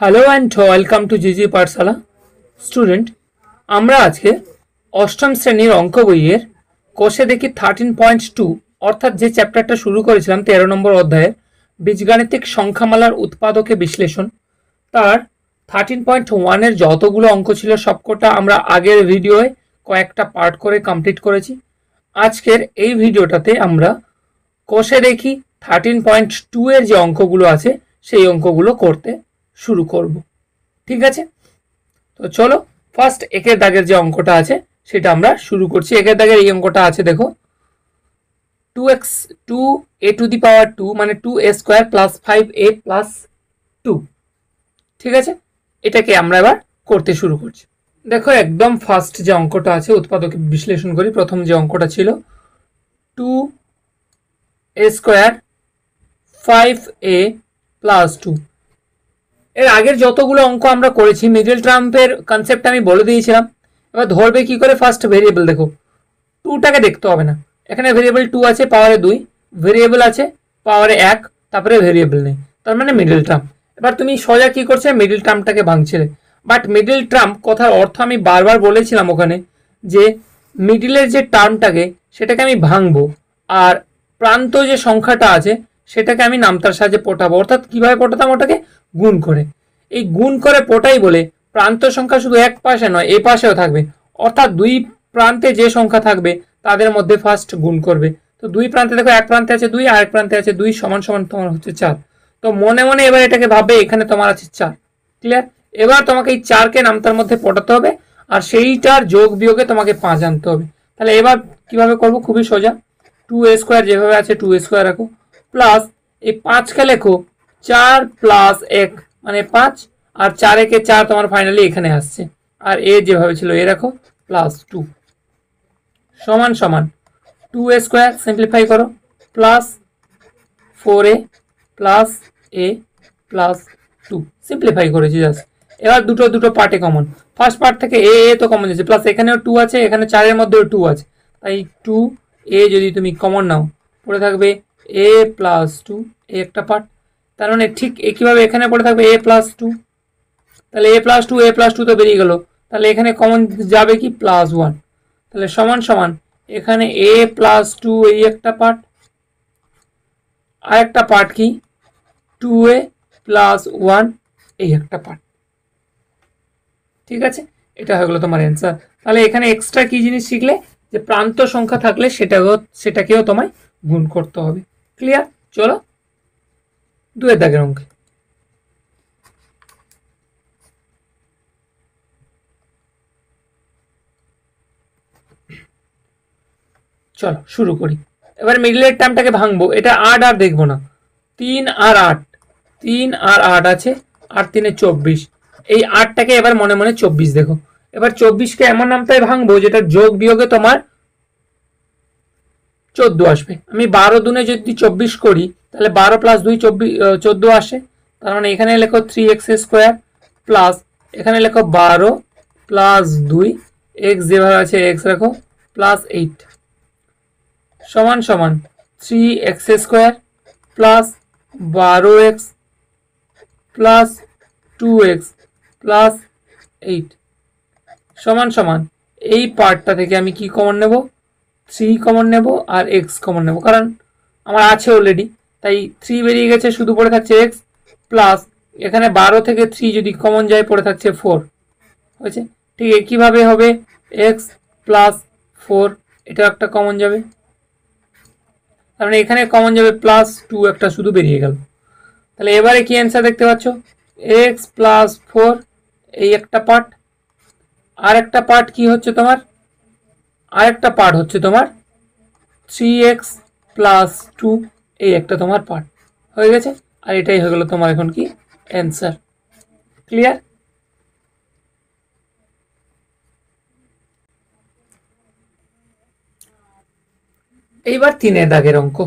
hello and welcome to জিজি পাঠশালা student আমরা আজকে অষ্টম শ্রেণীর অঙ্ক বইয়ের কোষে দেখি থার্টিন পয়েন্ট টু অর্থাৎ যে চ্যাপ্টারটা শুরু করেছিলাম তেরো নম্বর অধ্যায়ের বীজগাণিতিক সংখ্যামালার উৎপাদকে বিশ্লেষণ তার থার্টিন পয়েন্ট ওয়ানের যতগুলো অঙ্ক ছিল সবকটা আমরা আগের ভিডিওয়ে কয়েকটা পার্ট করে কমপ্লিট করেছি আজকের এই ভিডিওটাতে আমরা কোষে দেখি থার্টিন পয়েন্ট টু এর যে অঙ্কগুলো আছে সেই অঙ্কগুলো করতে শুরু করব ঠিক আছে তো চলো ফার্স্ট একের দাগের যে অঙ্কটা আছে সেটা আমরা শুরু করছি একের দাগের এই অঙ্কটা আছে দেখো two X two A two the power two মানে two A square plus five A plus two ঠিক আছে এটাকে আমরা এবার করতে শুরু করছি দেখো একদম ফার্স্ট যে অঙ্কটা আছে উৎপাদক বিশ্লেষণ করি প্রথম যে অঙ্কটা ছিল two A square five A plus two এর আগের যতগুলো অঙ্ক আমরা করেছি মিডল ট্রাম্পের কনসেপ্ট আমি বলে দিয়েছিলাম এবার ধরবে কি করে ফার্স্ট ভেরিয়েবল দেখো টুটাকে দেখতে হবে না এখানে ভেরিয়েবল টু আছে পাওয়ারে দুই ভেরিয়েবল আছে পাওয়ারে এক তারপরে ভেরিয়েবল নেই তার মানে মিডল ট্রাম্প এবার তুমি সোজা কি করছে মিডল ট্রাম্পটাকে ভাঙছিলে বাট মিডল ট্রাম্প কথার অর্থ আমি বারবার বলেছিলাম ওখানে যে মিডিলের যে টার্মটাকে সেটাকে আমি ভাঙবো আর প্রান্ত যে সংখ্যাটা আছে সেটাকে আমি নামতার সাহায্যে পটাবো অর্থাৎ কিভাবে পটাতাম ওটাকে গুণ করে এই গুণ করে পোটাই বলে প্রান্ত সংখ্যা শুধু এক পাশে নয় এ পাশেও থাকবে অর্থাৎ দুই প্রান্তে যে সংখ্যা থাকবে তাদের মধ্যে ফার্স্ট গুণ করবে তো দুই প্রান্তে দেখো এক প্রান্তে আছে দুই আরেক প্রান্তে আছে দুই সমান সমান তোমার হচ্ছে চার তো মনে মনে এবার এটাকে ভাববে এখানে তোমার আছে চার ক্লিয়ার এবার তোমাকে এই চারকে নামতার মধ্যে পটাতে হবে আর সেইটার যোগ বিয়োগে তোমাকে পাঁচ আনতে হবে তাহলে এবার কিভাবে করবো খুবই সোজা টু এ স্কোয়ার যেভাবে আছে টু এ স্কোয়ার রাখো প্লাস এই পাঁচকে লেখো চার প্লাস এক মানে পাঁচ আর চার একে চার তোমার ফাইনালি এখানে আসছে আর এ যেভাবে ছিল এ রাখো প্লাস টু সমান সমান টু এ স্কোয়ার সিম্পলিফাই করো plus four A plus A plus two simplify করেছি জাস্ট এবার দুটো দুটো পার্টে কমন ফার্স্ট পার্ট থেকে এ এ তো কমন যাচ্ছে প্লাস এখানেও টু আছে এখানে চারের মধ্যেও টু আছে তাই টু এ যদি তুমি কমন নাও পড়ে থাকবে এ প্লাস টু এ একটা পার্ট তার মানে ঠিক কীভাবে এখানে পড়ে থাকবে এ প্লাস টু তাহলে A plus two A plus two তো বেরিয়ে গেল তাহলে এখানে কমন যাবে কি প্লাস ওয়ান তাহলে সমান সমান এখানে এ প্লাস টু এই একটা পার্ট আর একটা পার্ট কি টু এ প্লাস ওয়ান এই একটা পার্ট ঠিক আছে এটা হয়ে গেলো তোমার অ্যান্সার তাহলে এখানে এক্সট্রা কি জিনিস শিখলে যে প্রান্ত সংখ্যা থাকলে সেটাও সেটাকেও তোমায় গুণ করতে হবে ক্লিয়ার চলো দুয়ের দাগের অঙ্কে চলো শুরু করি এবার মিডিলের টাইমটাকে ভাঙবো এটা আট আর দেখবো না তিন আর আট তিন আর আট আছে আর তিনে চব্বিশ এই আটটাকে এবার মনে মনে চব্বিশ দেখো এবার চব্বিশকে এমন নামতায় ভাঙবো যেটা যোগ বিয়োগে তোমার চোদ্দ আসবে আমি বারো দুনে যদি চব্বিশ করি তাহলে বারো প্লাস দুই চব্বিশ চোদ্দ আসে তার মানে এখানে লেখো থ্রি এক্স স্কোয়ার প্লাস এখানে লেখো বারো প্লাস দুই এক্স যেভাবে আছে এক্স রেখো প্লাস এইট সমান সমান থ্রি এক্স স্কোয়ার প্লাস বারো X plus two X plus eight সমান সমান এই পার্টটা থেকে আমি কি কমন নেব থ্রি কমন নেব আর এক্স কমন নেব কারণ আমার আছে অলরেডি তাই থ্রি বেরিয়ে গেছে শুধু পড়ে থাকছে এক্স প্লাস এখানে বারো থেকে থ্রি যদি কমন যায় পড়ে থাকছে ফোর হয়েছে ঠিক একইভাবে হবে এক্স প্লাস ফোর এটা একটা কমন যাবে তার মানে এখানে কমন যাবে প্লাস টু একটা শুধু বেরিয়ে গেল তাহলে এবারে কি অ্যান্সার দেখতে পাচ্ছ এক্স প্লাস ফোর এই একটা পার্ট আর একটা পার্ট কি হচ্ছে তোমার আর একটা পার্ট হচ্ছে তোমার থ্রি এক্স প্লাস টু এই একটা তোমার পার্ট হয়ে গেছে আর এটাই হয়ে গেলো তোমার এখন কি অ্যান্সার ক্লিয়ার এইবার তিনের দাগের অঙ্ক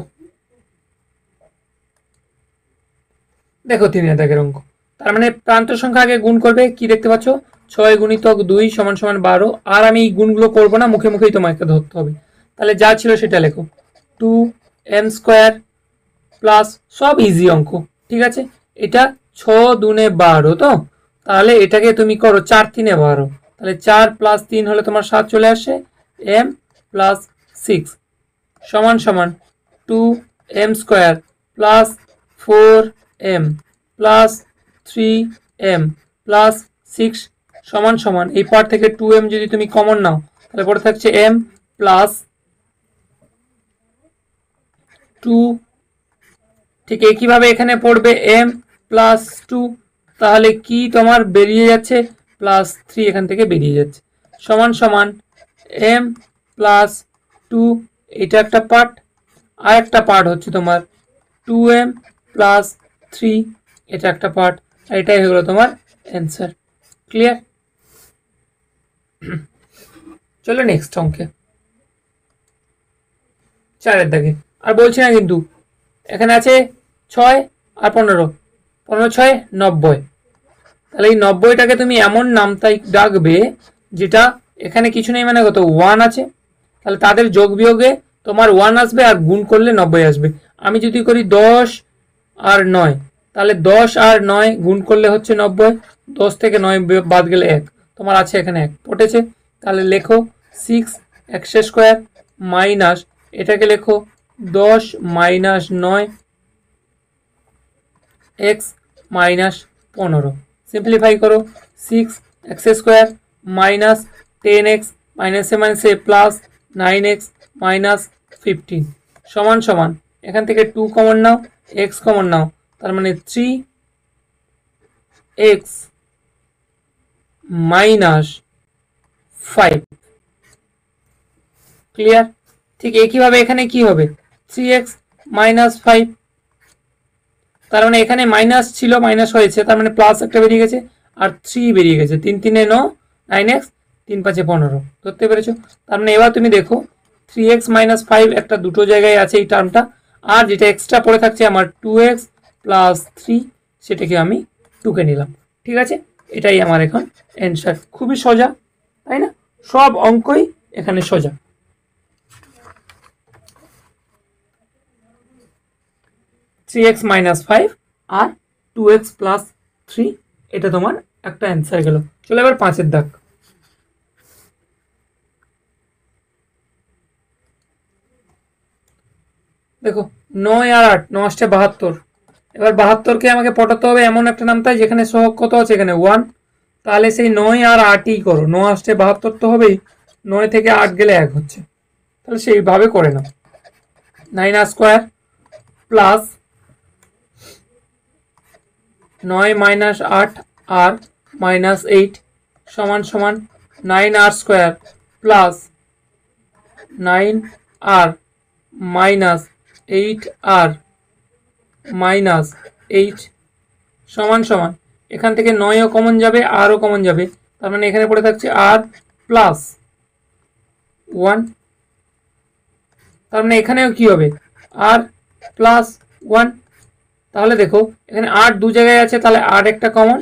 দেখো তিনের দাগের অঙ্ক তার মানে প্রান্ত সংখ্যা আগে গুণ করবে কি দেখতে পাচ্ছ ছয় গুণিতক দুই সমান সমান বারো আর আমি এই গুণগুলো করবো না মুখে মুখেই তোমাকে ধরতে হবে তাহলে যা ছিল সেটা লেখো টু এম স্কোয়ার প্লাস সব ইজি অঙ্ক ঠিক আছে এটা ছ দুনে বারো তো তাহলে এটাকে তুমি করো চার তিনে বারো তাহলে চার প্লাস তিন হলে তোমার সাত চলে আসে এম প্লাস সিক্স সমান সমান two M square plus four M plus three M plus six সমান সমান এই পার্ট থেকে টু এম যদি তুমি কমন নাও তাহলে পরে থাকছে এম প্লাস টু ঠিক একইভাবে এখানে পড়বে এম প্লাস টু তাহলে কি তোমার বেরিয়ে যাচ্ছে প্লাস থ্রি এখান থেকে বেরিয়ে যাচ্ছে সমান সমান এম প্লাস টু এটা একটা পার্ট আর একটা পার্ট হচ্ছে তোমার টু এম প্লাস থ্রি এটা একটা পার্ট এটাই হয়ে গেলো তোমার অ্যান্সার ক্লিয়ার চলো নেক্সট অঙ্কে চারের দাগে আর বলছি না কিন্তু এখানে আছে ছয় আর পনেরো পনেরো ছয় নব্বই তাহলে এই নব্বইটাকে তুমি এমন নাম তাই ডাকবে যেটা এখানে কিছু নেই মানে কত ওয়ান আছে তাহলে তাদের যোগ বিয়োগে তোমার ওয়ান আসবে আর গুণ করলে নব্বই আসবে আমি যদি করি দশ আর নয় তাহলে দশ আর নয় গুণ করলে হচ্ছে নব্বই দশ থেকে নয় বাদ গেলে এক তোমার আছে এখানে এক পটেছে তাহলে লেখো সিক্স এক্স স্কোয়ার মাইনাস এটাকে লেখো দশ মাইনাস নয় এক্স মাইনাস পনেরো সিম্পলিফাই করো six X square minus ten X মাইনাসে মাইনাসে plus nine X minus fifteen সমান সমান এখান থেকে টু কমন নাও এক্স কমন নাও তার মানে three X minus five clear ঠিক একইভাবে এখানে কি হবে থ্রি এক্স মাইনাস ফাইভ তার মানে এখানে মাইনাস ছিল মাইনাস হয়েছে তার মানে প্লাস একটা বেরিয়ে গেছে আর থ্রি বেরিয়ে গেছে তিন তিনে ন নাইন এক্স তিন পাঁচে পনেরো ধরতে পেরেছো তার মানে এবার তুমি দেখো থ্রি এক্স মাইনাস ফাইভ একটা দুটো জায়গায় আছে এই টার্মটা আর যেটা এক্সট্রা পড়ে থাকছে আমার টু এক্স প্লাস থ্রি সেটাকে আমি টুকে নিলাম ঠিক আছে এটাই আমার এখন অ্যান্সার খুবই সোজা তাই না সব অঙ্কই এখানে সোজা থ্রি এক্স মাইনাস ফাইভ আর টু এক্স প্লাস থ্রি এটা তোমার একটা অ্যান্সার গেল চলে এবার পাঁচের দাগ দেখো নয় আর আট নয় বাহাত্তর এবার বাহাত্তরকে আমাকে পটাতে হবে এমন একটা নাম তাই যেখানে সহক কত আছে এখানে ওয়ান তাহলে সেই নয় আর আটই করো ন আসছে বাহাত্তর তো হবেই নয় থেকে আট গেলে এক হচ্ছে তাহলে সেইভাবে করে নাও নাইন আর স্কোয়ার প্লাস নয় মাইনাস আট আর মাইনাস এইট সমান সমান nine R square plus nine R minus eight R minus H সমান সমান এখান থেকে নয়ও কমন যাবে আরও কমন যাবে তার মানে এখানে পড়ে থাকছে আর প্লাস ওয়ান তার মানে এখানেও কি হবে আর প্লাস ওয়ান তাহলে দেখো এখানে আট দু জায়গায় আছে তাহলে আর একটা কমন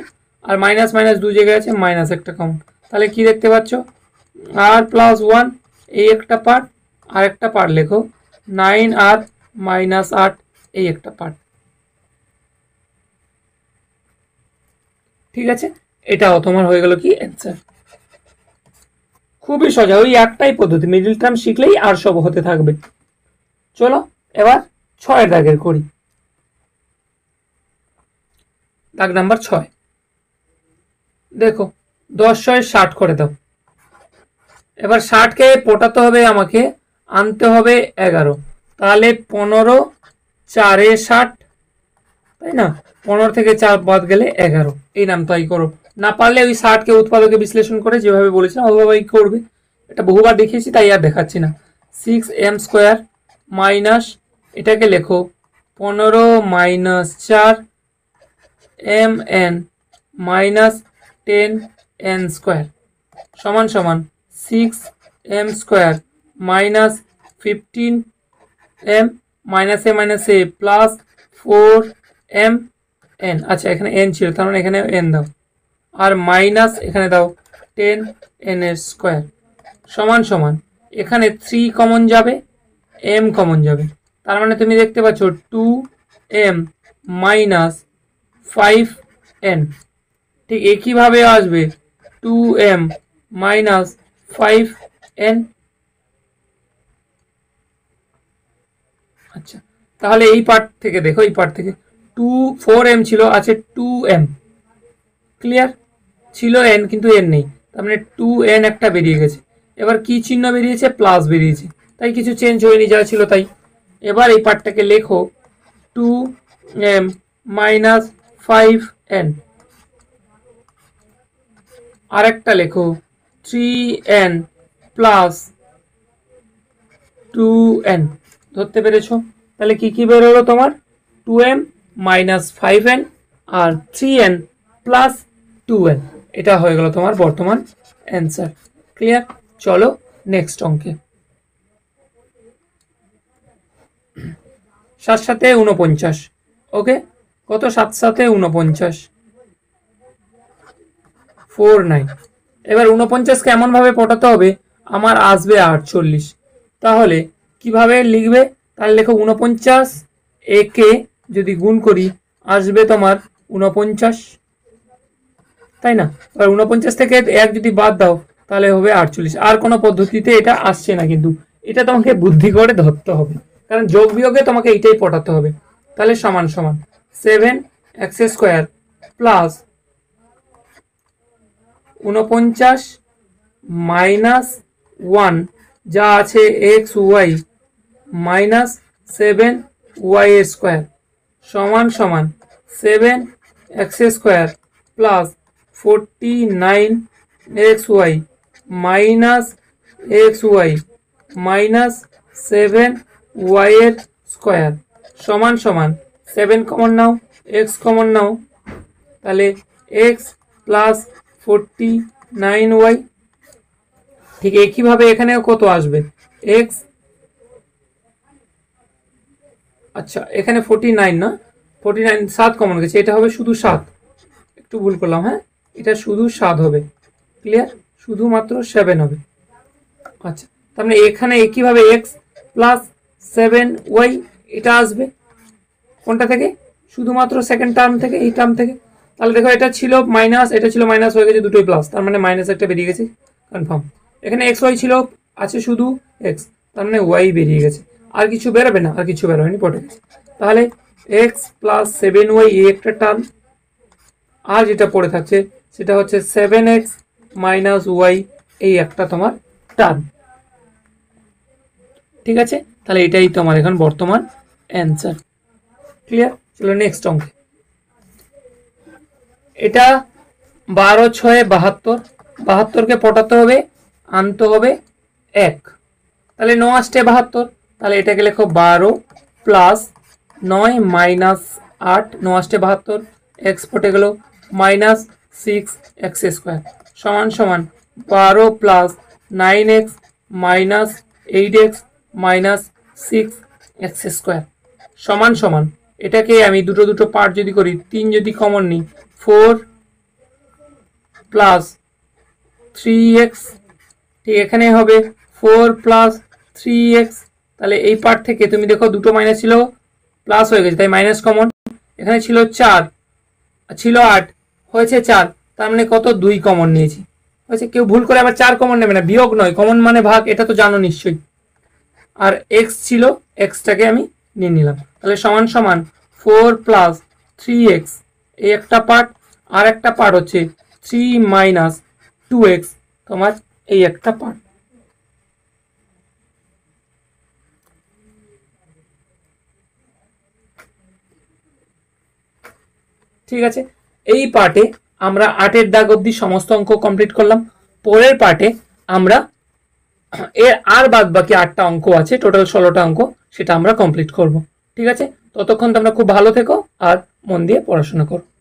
আর মাইনাস মাইনাস দু জায়গায় আছে মাইনাস একটা কমন তাহলে কি দেখতে পাচ্ছ আর প্লাস ওয়ান এই একটা পার্ট আর একটা পার্ট লেখো নাইন আর মাইনাস আট এই একটা পার্ট ঠিক আছে এটাও তোমার হয়ে গেল কি অ্যান্সার খুবই সোজা ওই একটাই পদ্ধতি মিডিল টার্ম শিখলেই আর সব হতে থাকবে চলো এবার ছয় দাগের করি দাগ নাম্বার ছয় দেখো দশ ছয় ষাট করে দাও এবার ষাটকে পটাতে হবে আমাকে আনতে হবে এগারো তাহলে পনেরো চারে ষাট তাই না পনেরো থেকে চার বাদ গেলে এগারো এই নাম তাই করো না পারলে ওই ষাটকে উৎপাদকে বিশ্লেষণ করে যেভাবে বলেছিলাম ওইভাবেই করবে এটা বহুবার দেখিয়েছি তাই আর দেখাচ্ছি না সিক্স এম স্কোয়ার মাইনাস এটাকে লেখো পনেরো মাইনাস চার M N minus ten N square সমান সমান six M square minus fifteen M minus A minus A plus four M N আচ্ছা এখানে এন ছিল তার মানে এখানে এন দাও আর মাইনাস এখানে দাও টেন এন এর স্কোয়ার সমান সমান এখানে থ্রি কমন যাবে এম কমন যাবে তার মানে তুমি দেখতে পাচ্ছ two M minus five N ঠিক একইভাবে আসবে two M minus five N আচ্ছা তাহলে এই পার্ট থেকে দেখো এই পার্ট থেকে টু ফোর এম ছিল আছে টু এম ক্লিয়ার ছিল এন কিন্তু এন নেই তার মানে টু এন একটা বেরিয়ে গেছে এবার কি চিহ্ন বেরিয়েছে প্লাস বেরিয়েছে তাই কিছু চেঞ্জ হয়নি যা ছিল তাই এবার এই পার্টটাকে লেখো two M minus five N আরেকটা লেখো three N plus two N ধরতে পেরেছ তাহলে কি কি বেরোলো তোমার two M minus five N আর three N plus two N এটা হয়ে গেল তোমার বর্তমান অ্যান্সার ক্লিয়ার চলো নেক্সট অঙ্কে সাত সাথে উনপঞ্চাশ ওকে কত সাত সাথে উনপঞ্চাশ ফোর নাইন এবার উনপঞ্চাশকে এমনভাবে পটাতে হবে আমার আসবে আটচল্লিশ তাহলে কিভাবে লিখবে তাহলে লেখো উনপঞ্চাশ একে যদি গুণ করি আসবে তোমার উনপঞ্চাশ তাই না এবার উনপঞ্চাশ থেকে এক যদি বাদ দাও তাহলে হবে আটচল্লিশ আর কোনো পদ্ধতিতে এটা আসছে না কিন্তু এটা তোমাকে বুদ্ধি করে ধরতে হবে কারণ যোগ বিয়োগে তোমাকে এটাই পটাতে হবে তাহলে সমান সমান সেভেন এক্স স্কোয়ার প্লাস উনপঞ্চাশ মাইনাস ওয়ান যা আছে X Y minus seven Y square সমান সমান seven X square plus forty nine X Y minus X Y minus seven ওয়াইয়ের স্কোয়ার সমান সমান সেভেন কমন নাও এক্স কমন নাও তাহলে X plus forty nine Y ঠিক একইভাবে এখানেও কত আসবে এক্স আচ্ছা এখানে ফোর্টি নাইন না ফোর্টি নাইন সাত কমন গেছে এটা হবে শুধু সাত একটু ভুল করলাম হ্যাঁ এটা শুধু সাত হবে ক্লিয়ার শুধুমাত্র সেভেন হবে আচ্ছা তার মানে এখানে একইভাবে এক্স প্লাস সেভেন ওয়াই এটা আসবে কোনটা থেকে শুধুমাত্র সেকেন্ড টার্ম থেকে এই টার্ম থেকে তাহলে দেখো এটা ছিল মাইনাস এটা ছিল মাইনাস হয়ে গেছে দুটোই প্লাস তার মানে মাইনাস একটা বেরিয়ে গেছে কনফার্ম এখানে এক্স ওয়াই ছিল আছে শুধু এক্স তার মানে ওয়াই বেরিয়ে গেছে আর কিছু বেরোবে না আর কিছু বেরোয়নি পটে তাহলে এক্স প্লাস সেভেন ওয়াই এই একটা টার্ম আর যেটা পড়ে থাকছে সেটা হচ্ছে সেভেন এক্স মাইনাস ওয়াই এই একটা তোমার টার্ম ঠিক আছে তাহলে এটাই তোমার এখন বর্তমান অ্যান্সার ক্লিয়ার চলো নেক্সট অঙ্কে এটা বারো ছয় বাহাত্তর বাহাত্তরকে পটাতে হবে আনতে হবে এক তাহলে ন আসছে বাহাত্তর তাহলে এটাকে লেখো বারো প্লাস নয় মাইনাস আট নয়াশে বাহাত্তর এক্স ফোটে গেল মাইনাস সিক্স এক্স স্কোয়ার সমান সমান বারো plus nine X minus eight X minus six X square সমান সমান এটাকে আমি দুটো দুটো পার্ট যদি করি তিন যদি কমন নিই ফোর প্লাস থ্রি এক্স ঠিক এখানে হবে ফোর প্লাস থ্রি এক্স তাহলে এই পার্ট থেকে তুমি দেখো দুটো মাইনাস ছিল প্লাস হয়ে গেছে তাই মাইনাস কমন এখানে ছিল চার ছিল আট হয়েছে চার তার মানে কত দুই কমন নিয়েছি হয়েছে কেউ ভুল করে আবার চার কমন নেবে না বিয়োগ নয় কমন মানে ভাগ এটা তো জানো নিশ্চয়ই আর এক্স ছিল এক্সটাকে আমি নিয়ে নিলাম তাহলে সমান সমান ফোর প্লাস থ্রি এক্স এই একটা পার্ট আর একটা পার্ট হচ্ছে থ্রি মাইনাস টু এক্স তোমার এই একটা পার্ট ঠিক আছে এই পার্টে আমরা আটের দাগ অবধি সমস্ত অঙ্ক কমপ্লিট করলাম পরের পার্টে আমরা এর আর বাদ বাকি আটটা অঙ্ক আছে টোটাল ষোলোটা অঙ্ক সেটা আমরা কমপ্লিট করব ঠিক আছে ততক্ষণ তোমরা খুব ভালো থেকো আর মন দিয়ে পড়াশোনা করো